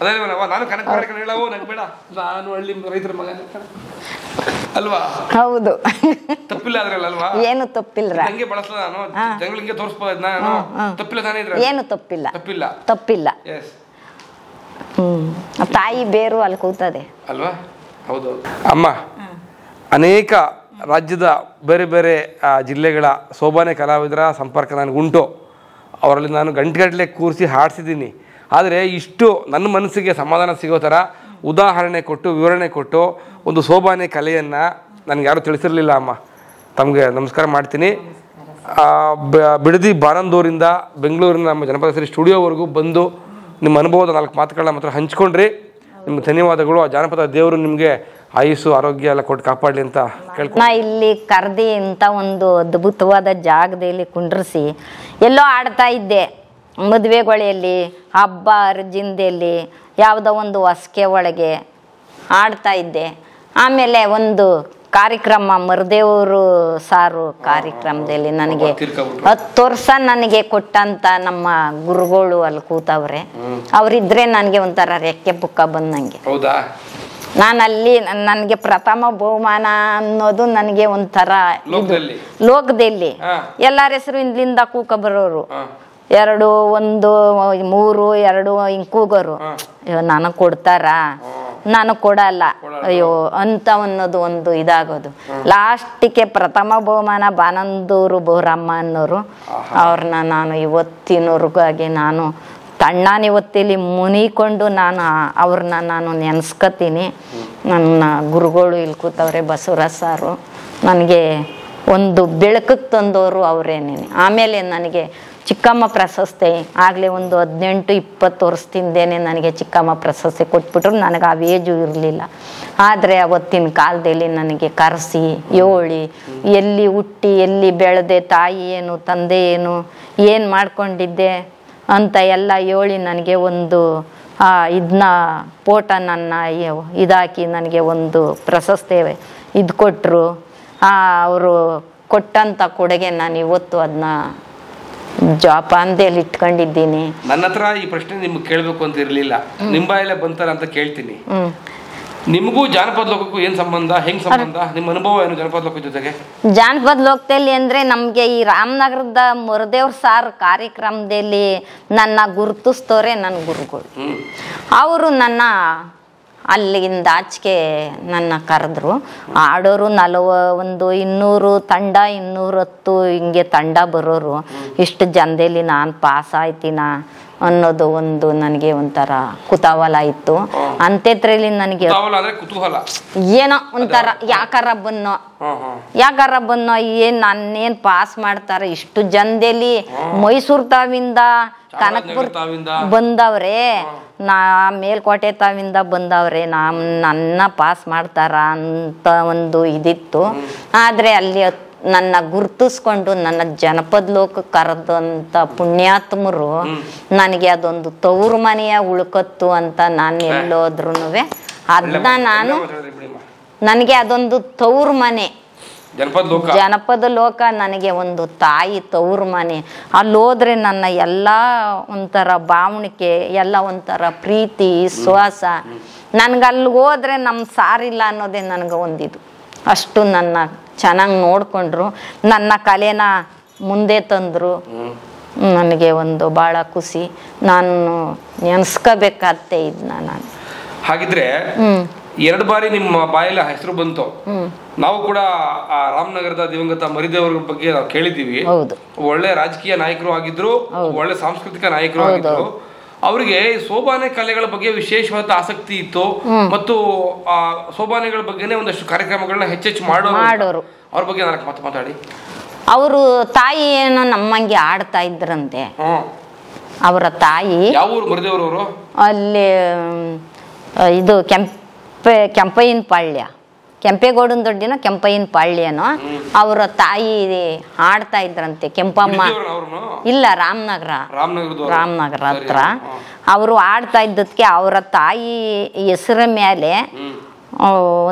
ಅದೇ ನಾನು ಕನಕ ಬೇಡ ನಾನು ಹಳ್ಳಿ ರೈತರ ಮಗ ಅಲ್ವಾ ಹೌದು ತಪ್ಪಿಲ್ಲ ಅದ್ರಲ್ಲ ಅಲ್ವಾ ಏನು ತಪ್ಪಿಲ್ಲ ಹಂಗೆ ಬಳಸಲ ನಾನು ಜಂಗ್ಲಿಂಗೆ ತೋರಿಸ್ಬೋದು ನಾನು ತಪ್ಪಿಲ್ಲ ತಾನೇ ಇದ್ರೆ ಏನು ತಪ್ಪಿಲ್ಲ ತಪ್ಪಿಲ್ಲ ತಪ್ಪಿಲ್ಲ ಎಸ್ ತಾಯಿ ಬೇರು ಅಲ್ಲಿ ಕೂತದೆ ಅಲ್ವಾ ಹೌದು ಅಮ್ಮ ಅನೇಕ ರಾಜ್ಯದ ಬೇರೆ ಬೇರೆ ಜಿಲ್ಲೆಗಳ ಸೋಬಾನೆ ಕಲಾವಿದರ ಸಂಪರ್ಕ ನನಗುಂಟು ಅವರಲ್ಲಿ ನಾನು ಗಂಟೆಗಟ್ಟಲೆ ಕೂರಿಸಿ ಹಾಡಿಸಿದ್ದೀನಿ ಆದರೆ ಇಷ್ಟು ನನ್ನ ಮನಸ್ಸಿಗೆ ಸಮಾಧಾನ ಸಿಗೋ ಥರ ಉದಾಹರಣೆ ಕೊಟ್ಟು ವಿವರಣೆ ಕೊಟ್ಟು ಒಂದು ಸೋಬಾನೆ ಕಲೆಯನ್ನು ನನಗೆ ಯಾರೂ ತಿಳಿಸಿರಲಿಲ್ಲ ಅಮ್ಮ ತಮಗೆ ನಮಸ್ಕಾರ ಮಾಡ್ತೀನಿ ಬಿಡದಿ ಬಾನಂದೂರಿಂದ ಬೆಂಗಳೂರಿನ ನಮ್ಮ ಜನಪದ ಸರಿ ಸ್ಟುಡಿಯೋವರೆಗೂ ಬಂದು ನಿಮ್ಮ ಅನುಭವದ ನಾಲ್ಕು ಮಾತುಗಳನ್ನ ಮಾತ್ರ ಹಂಚ್ಕೊಂಡ್ರಿ ನಿಮ್ಗೆ ಧನ್ಯವಾದಗಳು ಆ ಜಾನಪದ ದೇವರು ನಿಮಗೆ ಆಯುಸ್ಸು ಆರೋಗ್ಯ ಎಲ್ಲ ಕೊಟ್ಟು ಕಾಪಾಡಲಿ ಅಂತ ನಾ ಇಲ್ಲಿ ಕರ್ದಿ ಇಂಥ ಒಂದು ಅದ್ಭುತವಾದ ಜಾಗದಲ್ಲಿ ಕುಂಡ್ರಿಸಿ ಎಲ್ಲೋ ಆಡ್ತಾ ಇದ್ದೆ ಮದುವೆಗೊಳೆಯಲ್ಲಿ ಹಬ್ಬ ಹರಿಜಿಂದೆಯಲ್ಲಿ ಯಾವುದೋ ಒಂದು ಹೊಸಕೆ ಒಳಗೆ ಆಡ್ತಾ ಇದ್ದೆ ಆಮೇಲೆ ಒಂದು ಕಾರ್ಯಕ್ರಮ ಮರದೇವರು ಸಾರು ಕಾರ್ಯಕ್ರಮದಲ್ಲಿ ನನಗೆ ಹತ್ತು ವರ್ಷ ನನಗೆ ಕೊಟ್ಟಂತ ನಮ್ಮ ಗುರುಗಳು ಅಲ್ಲಿ ಕೂತವ್ರೆ ಅವರಿದ್ರೆ ನನಗೆ ಒಂಥರ ರೆಕ್ಕೆ ಬುಕ್ಕ ಬಂದಂಗೆ ನಾನು ಅಲ್ಲಿ ನನಗೆ ಪ್ರಥಮ ಬಹುಮಾನ ಅನ್ನೋದು ನನಗೆ ಒಂಥರ ಲೋಕದಲ್ಲಿ ಎಲ್ಲರ ಹೆಸರು ಇಲ್ಲಿಂದ ಕೂಕ ಬರೋರು ಎರಡು ಒಂದು ಮೂರು ಎರಡು ಹಿಂಗ್ ಕೂಗೋರು ಅಯ್ಯೋ ನನಗ್ ಕೊಡ್ತಾರ ನಾನು ಕೊಡಲ್ಲ ಅಯ್ಯೋ ಅಂತ ಅನ್ನೋದು ಒಂದು ಇದಾಗೋದು ಲಾಸ್ಟಿಗೆ ಪ್ರಥಮ ಬಹುಮಾನ ಬಾನಂದೂರು ಬೋರಮ್ಮ ಅನ್ನೋರು ಅವ್ರನ್ನ ನಾನು ಇವತ್ತಿನವರೆಗಾಗಿ ನಾನು ತಣ್ಣಾನಿ ಇವತ್ತಿಲಿ ಮುನಿಕೊಂಡು ನಾನು ಅವ್ರನ್ನ ನಾನು ನೆನೆಸ್ಕೊತೀನಿ ನನ್ನ ಗುರುಗಳು ಇಲ್ಲಿ ಕೂತವ್ರೆ ಬಸವರಾಜ್ ಸಾರು ನನಗೆ ಒಂದು ಬೆಳಕಕ್ಕೆ ತಂದವರು ಅವರೇನೇನೆ ಆಮೇಲೆ ನನಗೆ ಚಿಕ್ಕಮ್ಮ ಪ್ರಶಸ್ತಿ ಆಗಲೇ ಒಂದು ಹದಿನೆಂಟು ಇಪ್ಪತ್ತು ವರ್ಷದಿಂದೇನೆ ನನಗೆ ಚಿಕ್ಕಮ್ಮ ಪ್ರಶಸ್ತಿ ಕೊಟ್ಬಿಟ್ರು ನನಗೆ ಆ ವೇಜು ಇರಲಿಲ್ಲ ಆದರೆ ಅವತ್ತಿನ ಕಾಲದಲ್ಲಿ ನನಗೆ ಕರೆಸಿ ಏಳಿ ಎಲ್ಲಿ ಹುಟ್ಟಿ ಎಲ್ಲಿ ಬೆಳೆದೆ ತಾಯಿ ಏನು ತಂದೆ ಏನು ಏನು ಮಾಡ್ಕೊಂಡಿದ್ದೆ ಅಂತ ಎಲ್ಲ ಹೇಳಿ ನನಗೆ ಒಂದು ಇದನ್ನ ಪೋಟ ನನ್ನ ಇದಾಕಿ ನನಗೆ ಒಂದು ಪ್ರಶಸ್ತಿ ಇದು ಕೊಟ್ಟರು ಅವರು ಕೊಟ್ಟಂಥ ಕೊಡುಗೆ ನಾನು ಇವತ್ತು ಅದನ್ನ ಜೋಪಾನದಲ್ಲಿ ಇಟ್ಕೊಂಡಿದ್ದೀನಿ ನನ್ನ ಹತ್ರ ಈ ಪ್ರಶ್ನೆ ನಿಮ್ಗೆ ಕೇಳಬೇಕು ಅಂತ ಇರಲಿಲ್ಲ ನಿಂಬಾಯಲ್ಲೇ ಬಂತಾರ ಅಂತ ಕೇಳ್ತೀನಿ ನಿಮಗೂ ಜಾನಪದ ಲೋಕಕ್ಕೂ ಏನ್ ಸಂಬಂಧ ಹೆಂಗ್ ಸಂಬಂಧ ನಿಮ್ಮ ಅನುಭವ ಏನು ಜಾನಪದ ಲೋಕದ ಜೊತೆಗೆ ಜಾನಪದ ಲೋಕದಲ್ಲಿ ಅಂದ್ರೆ ನಮ್ಗೆ ಈ ರಾಮನಗರದ ಮುರದೇವ್ರ ಸಾರ್ ಕಾರ್ಯಕ್ರಮದಲ್ಲಿ ನನ್ನ ಗುರುತಿಸ್ತೋರೆ ನನ್ನ ಗುರುಗಳು ಅವರು ನನ್ನ ಅಲ್ಲಿಂದ ಆಚೆಗೆ ನನ್ನ ಕರೆದ್ರು ಆಡೋರು ನಲವ ಒಂದು ಇನ್ನೂರು ತಂಡ ಇನ್ನೂರತ್ತು ಹಿಂಗೆ ತಂಡ ಬರೋರು ಇಷ್ಟು ಜನದಲ್ಲಿ ನಾನು ಪಾಸ್ ಆಯ್ತಿನ ಅನ್ನೋದು ಒಂದು ನನಗೆ ಒಂಥರ ಕುತೂಹಲ ಇತ್ತು ಅಂತೇತ್ರಲ್ಲಿ ನನಗೆ ಏನೋ ಒಂಥರ ಯಾಕಾರ ಬನ್ನೋ ಯಾಕಾರ ಬನ್ನೋ ಏನ್ ನನ್ನೇನ್ ಪಾಸ್ ಮಾಡ್ತಾರ ಇಷ್ಟು ಜನದಲ್ಲಿ ಮೈಸೂರ್ ತಾವಿಂದ ಕನಕ್ಪುರ್ ಬಂದವ್ರೆ ನಾ ಮೇಲ್ಕೋಟೆ ತಾವಿಂದ ಬಂದವ್ರೆ ನಾ ನನ್ನ ಪಾಸ್ ಮಾಡ್ತಾರ ಅಂತ ಒಂದು ಇದಿತ್ತು ಆದ್ರೆ ಅಲ್ಲಿ ನನ್ನ ಗುರ್ತಿಸ್ಕೊಂಡು ನನ್ನ ಜನಪದ ಲೋಕ ಕರೆದಂತ ಪುಣ್ಯಾತ್ಮರು ನನಗೆ ಅದೊಂದು ತವರು ಮನೆಯ ಉಳ್ಕತ್ತು ಅಂತ ನಾನು ಎಲ್ಲೋದ್ರು ಅದನ್ನ ನಾನು ನನಗೆ ಅದೊಂದು ತವರು ಮನೆ ಜನಪದ ಲೋಕ ನನಗೆ ಒಂದು ತಾಯಿ ತವರು ಮನೆ ಹೋದ್ರೆ ನನ್ನ ಎಲ್ಲ ಒಂಥರ ಭಾವಣಿಕೆ ಎಲ್ಲ ಒಂಥರ ಪ್ರೀತಿ ವಿಶ್ವಾಸ ನನ್ಗೆ ಅಲ್ಲಿ ಹೋದ್ರೆ ನಮ್ಮ ಸಾರಿಲ್ಲ ಅನ್ನೋದೇ ನನಗೆ ಒಂದಿದು ಅಷ್ಟು ನನ್ನ ಚೆನ್ನಾಗಿ ನೋಡಿಕೊಂಡ್ರು ನನ್ನ ಕಲೆನ ಮುಂದೆ ತಂದರು ನನಗೆ ಒಂದು ಭಾಳ ಖುಷಿ ನಾನು ನೆನೆಸ್ಕೋಬೇಕಾಗತ್ತೆ ಇದ್ನ ನಾನು ಹಾಗಿದ್ರೆ ಎರಡು ಬಾರಿ ನಿಮ್ಮ ಬಾಯಲ್ಲಿ ಹೆಸರು ಬಂತು ನಾವು ಕೂಡ ಆ ರಾಮನಗರದ ದಿವಂಗತ ಮರಿದೇವರ ಬಗ್ಗೆ ನಾವು ಕೇಳಿದ್ದೀವಿ ಒಳ್ಳೆ ರಾಜಕೀಯ ನಾಯಕರು ಆಗಿದ್ರು ಒಳ್ಳೆ ಸಾಂಸ್ಕೃತಿಕ ನಾಯಕರು ಆಗಿದ್ರು ಅವರಿಗೆ ಸೋಬಾನೆ ಕಲೆಗಳ ಬಗ್ಗೆ ವಿಶೇಷವಾದ ಆಸಕ್ತಿ ಇತ್ತು ಮತ್ತು ಆ ಸೋಬಾನೆಗಳ ಬಗ್ಗೆನೇ ಒಂದಷ್ಟು ಕಾರ್ಯಕ್ರಮಗಳನ್ನ ಹೆಚ್ಚೆಚ್ಚು ಮಾಡೋರು ಅವ್ರ ಬಗ್ಗೆ ನನಗೆ ಮತ್ತೆ ಮಾತಾಡಿ ಅವರು ತಾಯಿ ಏನೋ ನಮ್ಮಂಗೆ ಆಡ್ತಾ ಇದ್ರಂತೆ ಅವರ ತಾಯಿ ಅಲ್ಲಿ ಇದು ಕೆಂಪ ಕೆಂಪಯ್ಯನ ಪಾಳ್ಯ ಕೆಂಪೇಗೌಡನ ದೊಡ್ಡಿನ ಕೆಂಪಯ್ಯನ ಪಾಳ್ಯನೋ ಅವರ ತಾಯಿ ಆಡ್ತಾ ಇದ್ರಂತೆ ಕೆಂಪಮ್ಮ ಇಲ್ಲ ರಾಮನಗರ ರಾಮನಗರ ಹತ್ರ ಅವರು ಆಡ್ತಾ ಇದ್ದದಕ್ಕೆ ಅವರ ತಾಯಿ ಹೆಸರ ಮೇಲೆ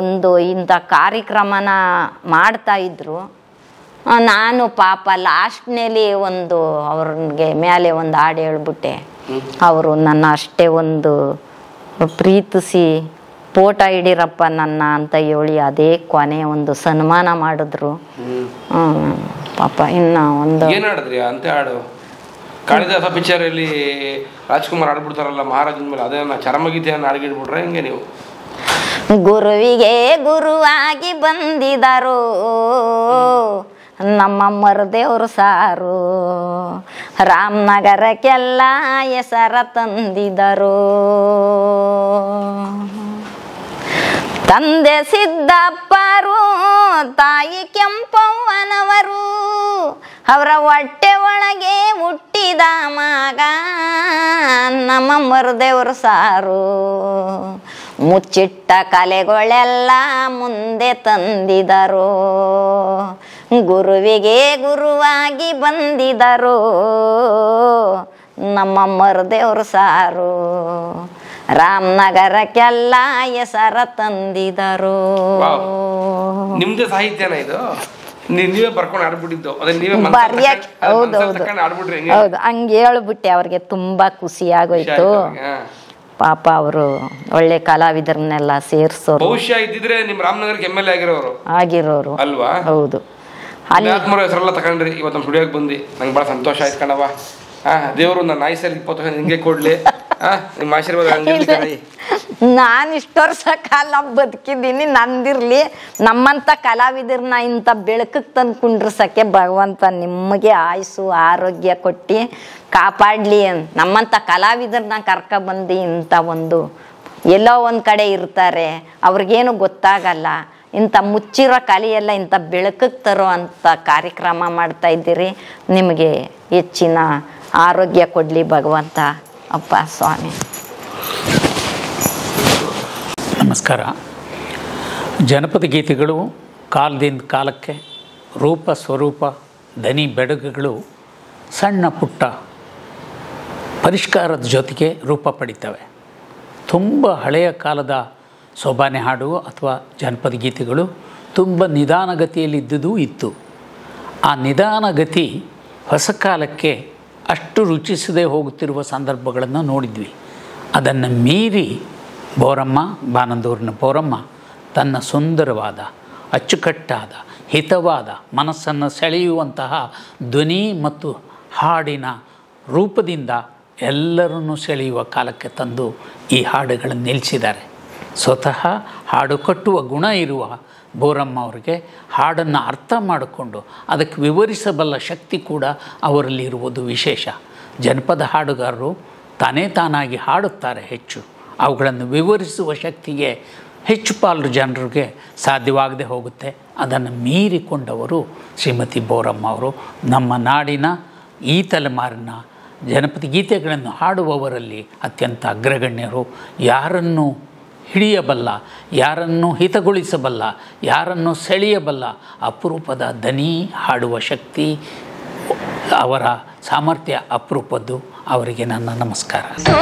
ಒಂದು ಇಂಥ ಕಾರ್ಯಕ್ರಮನ ಮಾಡ್ತಾ ಇದ್ರು ನಾನು ಪಾಪ ಲಾಸ್ಟ್ನೇಲಿ ಒಂದು ಅವ್ರಿಗೆ ಮೇಲೆ ಒಂದು ಹಾಡು ಹೇಳ್ಬಿಟ್ಟೆ ಅವರು ನನ್ನ ಅಷ್ಟೇ ಒಂದು ಪ್ರೀತಿಸಿ ಫೋಟೋ ಇಡೀರಪ್ಪ ನನ್ನ ಅಂತ ಹೇಳಿ ಅದೇ ಕೊನೆ ಒಂದು ಸನ್ಮಾನ ಮಾಡಿದ್ರು ಪಾಪ ಇನ್ನ ಒಂದು ಏನಾಡಿದ್ರಿ ಅಂತ ಹಾಡು ಕಾಳಿದಾಸ ಅಲ್ಲಿ ರಾಜ್ಕುಮಾರ್ ಆಡ್ಬಿಡ್ತಾರಲ್ಲ ಮಹಾರಾಜನ ಮೇಲೆ ಅದೇನ ಚರ್ಮಗೀತೆಯನ್ನು ಅಡಗಿಡ್ಬಿಟ್ರೆ ಹೆಂಗೆ ನೀವು ಗುರುವಿಗೆ ಗುರುವಾಗಿ ಬಂದಿದರು ನಮ್ಮ ಮರುದೇವರು ಸಾರು ರಾಮನಗರಕ್ಕೆಲ್ಲ ಹೆಸರ ತಂದಿದರು ತಂದೆ ಸಿದ್ದಪ್ಪರು ತಾಯಿ ಕೆಂಪವ್ವನವರು ಅವರ ಹೊಟ್ಟೆ ಒಳಗೆ ಹುಟ್ಟಿದ ಮಗ ನಮ್ಮ ಮರುದೇವರು ಸಾರು ಮುಚ್ಚಿಟ್ಟ ಕಲೆಗಳೆಲ್ಲ ಮುಂದೆ ತಂದಿದರು ಗುರುವಿಗೆ ಗುರುವಾಗಿ ಬಂದಿದರು ನಮ್ಮ ಮರದೇವ್ರ ಸಾರು ರಾಮನಗರಕ್ಕೆಲ್ಲ ಹೆಸರ ತಂದಿದರು ನಿಮ್ದು ಸಾಹಿತ್ಯನ ಇದು ನೀವೇ ಬರ್ಕೊಂಡು ಆಡ್ಬಿಟ್ಟಿದ್ದು ಹೌದು ಹಂಗೆ ಹೇಳ್ಬಿಟ್ಟೆ ಅವ್ರಿಗೆ ತುಂಬಾ ಖುಷಿ ಆಗೋಯ್ತು ಪಾಪ ಅವರು ಒಳ್ಳೆ ಕಲಾವಿದರನ್ನೆಲ್ಲ ಸೇರಿಸೋರು ಬಹುಶಃ ಇದ್ದಿದ್ರೆ ನಿಮ್ ರಾಮನಗರಕ್ಕೆ ಎಮ್ ಎಲ್ ಎ ಆಗಿರೋರು ಆಗಿರೋರು ಅಲ್ವಾ ಹೌದು ಅಲ್ಲಿ ಹೆಸರೆಲ್ಲ ತಗೊಂಡ್ರಿ ಇವತ್ತು ನಮ್ಮ ಬಂದಿ ಬಂದು ನಂಗೆ ಭಾಳ ಸಂತೋಷ ಆಯ್ತು ಕಣವ ದೇವರು ನನ್ನ ಆಯ್ಸಲ್ಲಿ ಇಪ್ಪತ್ತು ಹಿಂಗೆ ಕೊಡ್ಲಿ ನಿಮ್ಮ ಆಶೀರ್ವಾದ ನಾನು ಇಷ್ಟು ವರ್ಷ ಕಾಲ ಬದುಕಿದ್ದೀನಿ ನಂದಿರ್ಲಿ ನಮ್ಮಂಥ ಕಲಾವಿದರನ್ನ ಇಂಥ ಬೆಳಕಕ್ಕೆ ತಂದು ಭಗವಂತ ನಿಮಗೆ ಆಯಸ್ಸು ಆರೋಗ್ಯ ಕೊಟ್ಟು ಕಾಪಾಡಲಿ ನಮ್ಮಂಥ ಕಲಾವಿದರನ್ನ ಕರ್ಕೊಬಂದು ಇಂಥ ಒಂದು ಎಲ್ಲೋ ಒಂದು ಕಡೆ ಇರ್ತಾರೆ ಅವ್ರಿಗೇನು ಗೊತ್ತಾಗಲ್ಲ ಇಂಥ ಮುಚ್ಚಿರೋ ಕಲೆಯೆಲ್ಲ ಇಂಥ ಬೆಳಕಕ್ಕೆ ತರೋ ಅಂಥ ಕಾರ್ಯಕ್ರಮ ಮಾಡ್ತಾ ಇದ್ದೀರಿ ನಿಮಗೆ ಹೆಚ್ಚಿನ ಆರೋಗ್ಯ ಕೊಡಲಿ ಭಗವಂತ ಅಪ್ಪ ಸ್ವಾಮಿ ನಮಸ್ಕಾರ ಜನಪದ ಗೀತೆಗಳು ಕಾಲದಿಂದ ಕಾಲಕ್ಕೆ ರೂಪ ಸ್ವರೂಪ ದನಿ ಬೆಡಗುಗಳು ಸಣ್ಣ ಪುಟ್ಟ ಪರಿಷ್ಕಾರದ ಜೊತೆಗೆ ರೂಪ ಪಡಿತವೆ ತುಂಬ ಹಳೆಯ ಕಾಲದ ಸೊಬಾನೆ ಹಾಡು ಅಥವಾ ಜನಪದ ಗೀತೆಗಳು ತುಂಬ ನಿಧಾನಗತಿಯಲ್ಲಿದ್ದುದೂ ಇತ್ತು ಆ ನಿಧಾನಗತಿ ಹೊಸ ಕಾಲಕ್ಕೆ ಅಷ್ಟು ರುಚಿಸದೆ ಹೋಗುತ್ತಿರುವ ಸಂದರ್ಭಗಳನ್ನು ನೋಡಿದ್ವಿ ಅದನ್ನು ಮೀರಿ ಬೋರಮ್ಮ ಬಾನಂದೂರಿನ ಬೋರಮ್ಮ ತನ್ನ ಸುಂದರವಾದ ಅಚ್ಚುಕಟ್ಟಾದ ಹಿತವಾದ ಮನಸ್ಸನ್ನು ಸೆಳೆಯುವಂತಹ ಧ್ವನಿ ಮತ್ತು ಹಾಡಿನ ರೂಪದಿಂದ ಎಲ್ಲರನ್ನು ಸೆಳೆಯುವ ಕಾಲಕ್ಕೆ ತಂದು ಈ ಹಾಡುಗಳನ್ನು ನಿಲ್ಲಿಸಿದ್ದಾರೆ ಸ್ವತಃ ಹಾಡು ಕಟ್ಟುವ ಗುಣ ಇರುವ ಬೋರಮ್ಮ ಅವರಿಗೆ ಹಾಡನ್ನು ಅರ್ಥ ಮಾಡಿಕೊಂಡು ಅದಕ್ಕೆ ವಿವರಿಸಬಲ್ಲ ಶಕ್ತಿ ಕೂಡ ಅವರಲ್ಲಿ ಇರುವುದು ವಿಶೇಷ ಜನಪದ ಹಾಡುಗಾರರು ತಾನೇ ತಾನಾಗಿ ಹಾಡುತ್ತಾರೆ ಹೆಚ್ಚು ಅವುಗಳನ್ನು ವಿವರಿಸುವ ಶಕ್ತಿಗೆ ಹೆಚ್ಚು ಪಾಲು ಜನರಿಗೆ ಸಾಧ್ಯವಾಗದೆ ಹೋಗುತ್ತೆ ಅದನ್ನು ಮೀರಿಕೊಂಡವರು ಶ್ರೀಮತಿ ಬೋರಮ್ಮ ಅವರು ನಮ್ಮ ನಾಡಿನ ಈ ತಲೆಮಾರಿನ ಜನಪದ ಗೀತೆಗಳನ್ನು ಹಾಡುವವರಲ್ಲಿ ಅತ್ಯಂತ ಅಗ್ರಗಣ್ಯರು ಯಾರನ್ನು ಹಿಡಿಯಬಲ್ಲ ಯಾರನ್ನು ಹಿತಗೊಳಿಸಬಲ್ಲ ಯಾರನ್ನು ಸೆಳೆಯಬಲ್ಲ ಅಪರೂಪದ ದನಿ ಹಾಡುವ ಶಕ್ತಿ ಅವರ ಸಾಮರ್ಥ್ಯ ಅಪರೂಪದ್ದು ಅವರಿಗೆ ನನ್ನ ನಮಸ್ಕಾರ